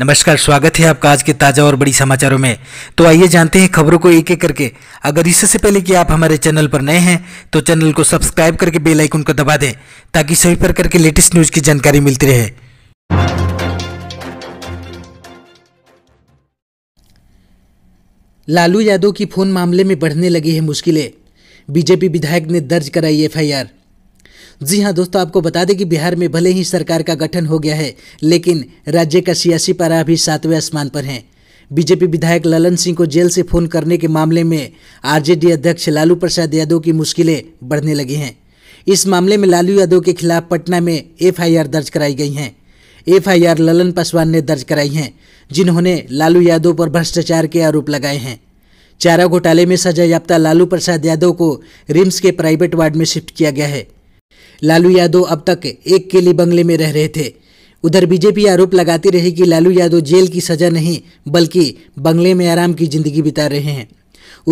नमस्कार स्वागत है आपका आज के ताज़ा और बड़ी समाचारों में तो आइए जानते हैं खबरों को एक एक करके अगर इससे पहले कि आप हमारे चैनल पर नए हैं तो चैनल को सब्सक्राइब करके बेल आइकन को दबा दें ताकि सभी प्रकार के लेटेस्ट न्यूज़ की जानकारी मिलती रहे लालू यादव की फोन मामले में बढ़ने लगी है मुश्किलें बीजेपी विधायक ने दर्ज कराई एफआईआर जी हाँ दोस्तों आपको बता दें कि बिहार में भले ही सरकार का गठन हो गया है लेकिन राज्य का सियासी पारा अभी सातवें आसमान पर है बीजेपी विधायक ललन सिंह को जेल से फोन करने के मामले में आरजेडी अध्यक्ष लालू प्रसाद यादव की मुश्किलें बढ़ने लगी हैं इस मामले में लालू यादव के खिलाफ पटना में एफआईआर दर्ज कराई गई हैं एफआईआर ललन पासवान ने दर्ज कराई हैं जिन्होंने लालू यादव पर भ्रष्टाचार के आरोप लगाए हैं चारा घोटाले में सजायाफ्ता लालू प्रसाद यादव को रिम्स के प्राइवेट वार्ड में शिफ्ट किया गया है लालू यादव अब तक एक केली बंगले में रह रहे थे उधर बीजेपी आरोप लगाती रही कि लालू यादव जेल की सजा नहीं बल्कि बंगले में आराम की जिंदगी बिता रहे हैं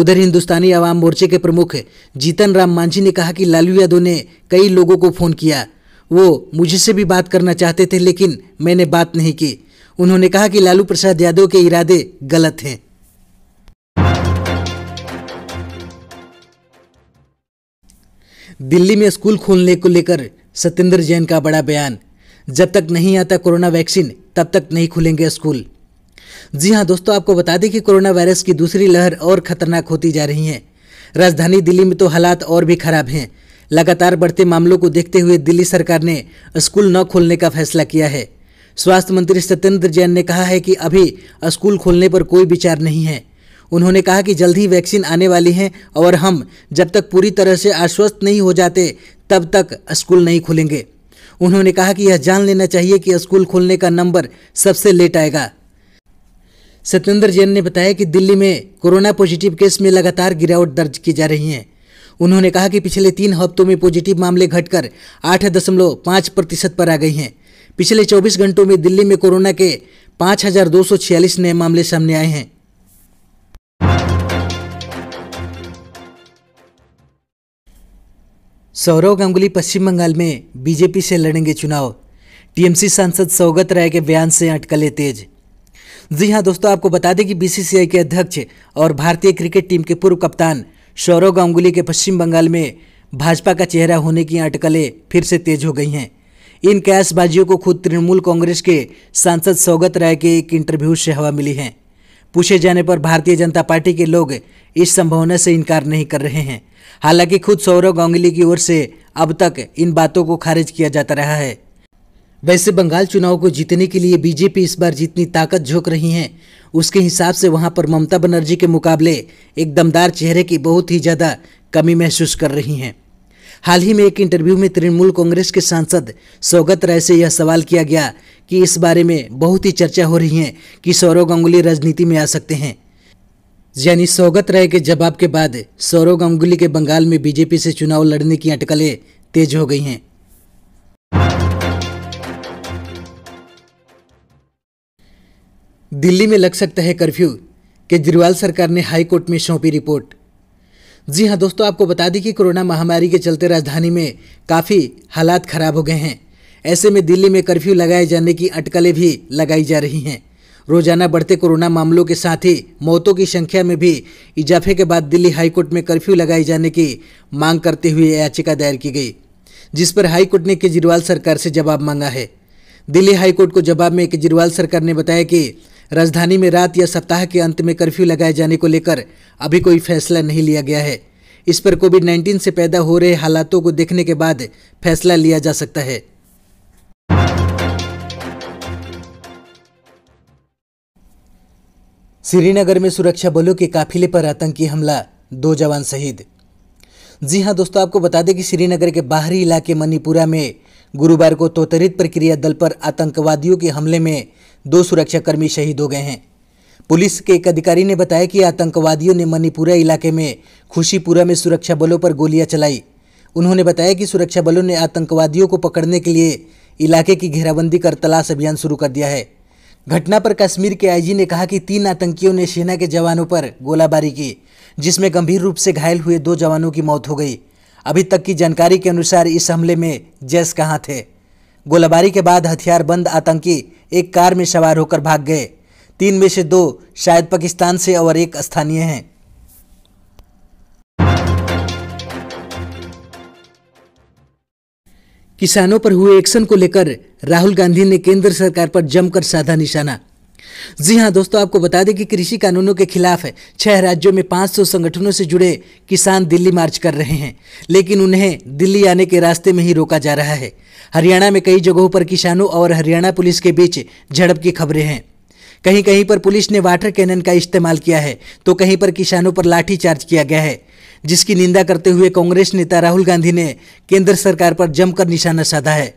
उधर हिंदुस्तानी आवाम मोर्चे के प्रमुख जीतन राम मांझी ने कहा कि लालू यादव ने कई लोगों को फ़ोन किया वो मुझसे भी बात करना चाहते थे लेकिन मैंने बात नहीं की उन्होंने कहा कि लालू प्रसाद यादव के इरादे गलत हैं दिल्ली में स्कूल खोलने को लेकर सत्येंद्र जैन का बड़ा बयान जब तक नहीं आता कोरोना वैक्सीन तब तक नहीं खुलेंगे स्कूल जी हाँ दोस्तों आपको बता दें कि कोरोना वायरस की दूसरी लहर और खतरनाक होती जा रही है राजधानी दिल्ली में तो हालात और भी खराब हैं लगातार बढ़ते मामलों को देखते हुए दिल्ली सरकार ने स्कूल न खोलने का फैसला किया है स्वास्थ्य मंत्री सत्येंद्र जैन ने कहा है कि अभी स्कूल खोलने पर कोई विचार नहीं है उन्होंने कहा कि जल्द ही वैक्सीन आने वाली है और हम जब तक पूरी तरह से आश्वस्त नहीं हो जाते तब तक स्कूल नहीं खुलेंगे उन्होंने कहा कि यह जान लेना चाहिए कि स्कूल खोलने का नंबर सबसे लेट आएगा सत्येंद्र जैन ने बताया कि दिल्ली में कोरोना पॉजिटिव केस में लगातार गिरावट दर्ज की जा रही है उन्होंने कहा कि पिछले तीन हफ्तों में पॉजिटिव मामले घटकर आठ दशमलव पाँच प्रतिशत पर आ गई हैं पिछले 24 घंटों में दिल्ली में कोरोना के छियालीस नए मामले सामने आए हैं सौरव गांगुली पश्चिम बंगाल में बीजेपी से लड़ेंगे चुनाव टीएमसी सांसद सौगत राय के बयान से अटकले तेज जी हां दोस्तों आपको बता दें कि बीसीसीआई के अध्यक्ष और भारतीय क्रिकेट टीम के पूर्व कप्तान सौरव गांगुली के पश्चिम बंगाल में भाजपा का चेहरा होने की अटकलें फिर से तेज हो गई हैं इन कैशबाजियों को खुद तृणमूल कांग्रेस के सांसद सौगत राय के एक इंटरव्यू से हवा मिली है पूछे जाने पर भारतीय जनता पार्टी के लोग इस संभावना से इनकार नहीं कर रहे हैं हालांकि खुद सौरव गांगुली की ओर से अब तक इन बातों को खारिज किया जाता रहा है वैसे बंगाल चुनाव को जीतने के लिए बीजेपी इस बार जितनी ताकत झोंक रही है उसके हिसाब से वहां पर ममता बनर्जी के मुकाबले एक दमदार चेहरे की बहुत ही ज़्यादा कमी महसूस कर रही हैं हाल ही में एक इंटरव्यू में तृणमूल कांग्रेस के सांसद सौगत राय से यह सवाल किया गया कि इस बारे में बहुत ही चर्चा हो रही है कि सौरव गांगुली राजनीति में आ सकते हैं यानी सौगत राय के जवाब के बाद सौरव गांगुली के बंगाल में बीजेपी से चुनाव लड़ने की अटकलें तेज हो गई हैं दिल्ली में लग सकता है कर्फ्यू केजरीवाल सरकार ने हाईकोर्ट में सौंपी रिपोर्ट जी हाँ दोस्तों आपको बता दें कि कोरोना महामारी के चलते राजधानी में काफ़ी हालात खराब हो गए हैं ऐसे में दिल्ली में कर्फ्यू लगाए जाने की अटकलें भी लगाई जा रही हैं रोजाना बढ़ते कोरोना मामलों के साथ ही मौतों की संख्या में भी इजाफे के बाद दिल्ली हाईकोर्ट में कर्फ्यू लगाए जाने की मांग करते हुए याचिका दायर की गई जिस पर हाईकोर्ट ने केजरीवाल सरकार से जवाब मांगा है दिल्ली हाईकोर्ट को जवाब में केजरीवाल सरकार ने बताया कि राजधानी में रात या सप्ताह के अंत में कर्फ्यू लगाए जाने को लेकर अभी कोई फैसला नहीं लिया गया है इस पर कोविड 19 से पैदा हो रहे हालातों को देखने के बाद फैसला लिया जा सकता है श्रीनगर में सुरक्षा बलों के काफिले पर आतंकी हमला दो जवान शहीद जी हाँ दोस्तों आपको बता दें कि श्रीनगर के बाहरी इलाके मणिपुरा में गुरुवार को तोतरित प्रक्रिया दल पर आतंकवादियों के हमले में दो सुरक्षाकर्मी शहीद हो गए हैं पुलिस के एक अधिकारी ने बताया कि आतंकवादियों ने मणिपुरा इलाके में खुशीपुरा में सुरक्षा बलों पर गोलियां चलाई उन्होंने बताया कि सुरक्षा बलों ने आतंकवादियों को पकड़ने के लिए इलाके की घेराबंदी कर तलाश अभियान शुरू कर दिया है घटना पर कश्मीर के आईजी ने कहा कि तीन आतंकियों ने सेना के जवानों पर गोलाबारी की जिसमें गंभीर रूप से घायल हुए दो जवानों की मौत हो गई अभी तक की जानकारी के अनुसार इस हमले में जैस कहाँ थे गोलाबारी के बाद हथियार बंद आतंकी एक कार में सवार होकर भाग गए तीन में से दो शायद पाकिस्तान से और एक स्थानीय हैं किसानों पर हुए एक्शन को लेकर राहुल गांधी ने केंद्र सरकार पर जमकर साधा निशाना जी हाँ दोस्तों आपको बता दें कि कृषि कानूनों के खिलाफ है छह राज्यों में 500 संगठनों से जुड़े किसान दिल्ली मार्च कर रहे हैं लेकिन उन्हें दिल्ली आने के रास्ते में ही रोका जा रहा है हरियाणा में कई जगहों पर किसानों और हरियाणा पुलिस के बीच झड़प की खबरें हैं कहीं कहीं पर पुलिस ने वाटर कैनन का इस्तेमाल किया है तो कहीं पर किसानों पर लाठीचार्ज किया गया है जिसकी निंदा करते हुए कांग्रेस नेता राहुल गांधी ने केंद्र सरकार पर जमकर निशाना साधा है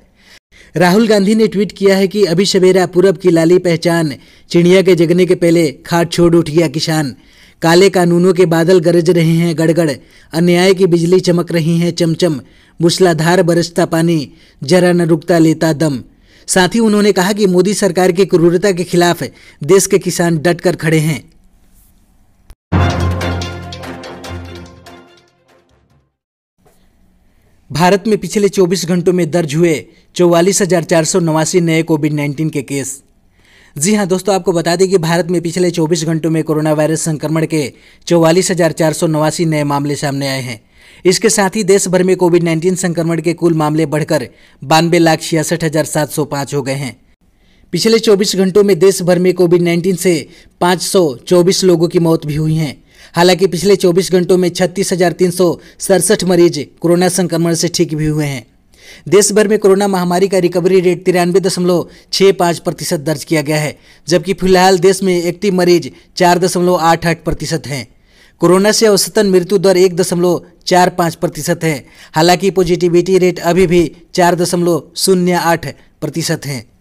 राहुल गांधी ने ट्वीट किया है कि अभी सवेरा पूरब की लाली पहचान चिड़िया के जगने के पहले खाट छोड़ उठ गया किसान काले कानूनों के बादल गरज रहे हैं गड़गड़ अन्याय की बिजली चमक रही है चमचम मूसलाधार बरसता पानी जरा न रुकता लेता दम साथ ही उन्होंने कहा कि मोदी सरकार की क्रूरता के खिलाफ देश के किसान डटकर खड़े हैं भारत में पिछले 24 घंटों में दर्ज हुए चौवालीस नए कोविड 19 के केस जी हां दोस्तों आपको बता दें कि भारत में पिछले 24 घंटों में कोरोना वायरस संक्रमण के चौवालीस नए मामले सामने आए हैं इसके साथ ही देश भर में कोविड 19 संक्रमण के कुल मामले बढ़कर बानवे लाख छियासठ हजार सात सौ पाँच हो गए हैं पिछले 24 घंटों में देश भर में कोविड 19 से 524 लोगों की मौत भी हुई हैं हालांकि पिछले 24 घंटों में छत्तीस मरीज कोरोना संक्रमण से ठीक भी हुए हैं देश भर में कोरोना महामारी का रिकवरी रेट तिरानवे दशमलव छः पाँच प्रतिशत दर्ज किया गया है जबकि फिलहाल देश में एक्टिव मरीज चार दशमलव आठ आठ प्रतिशत हैं कोरोना से औसतन मृत्यु दर एक दशमलव चार पाँच प्रतिशत है हालांकि पॉजिटिविटी रेट अभी भी चार दशमलव शून्य आठ प्रतिशत हैं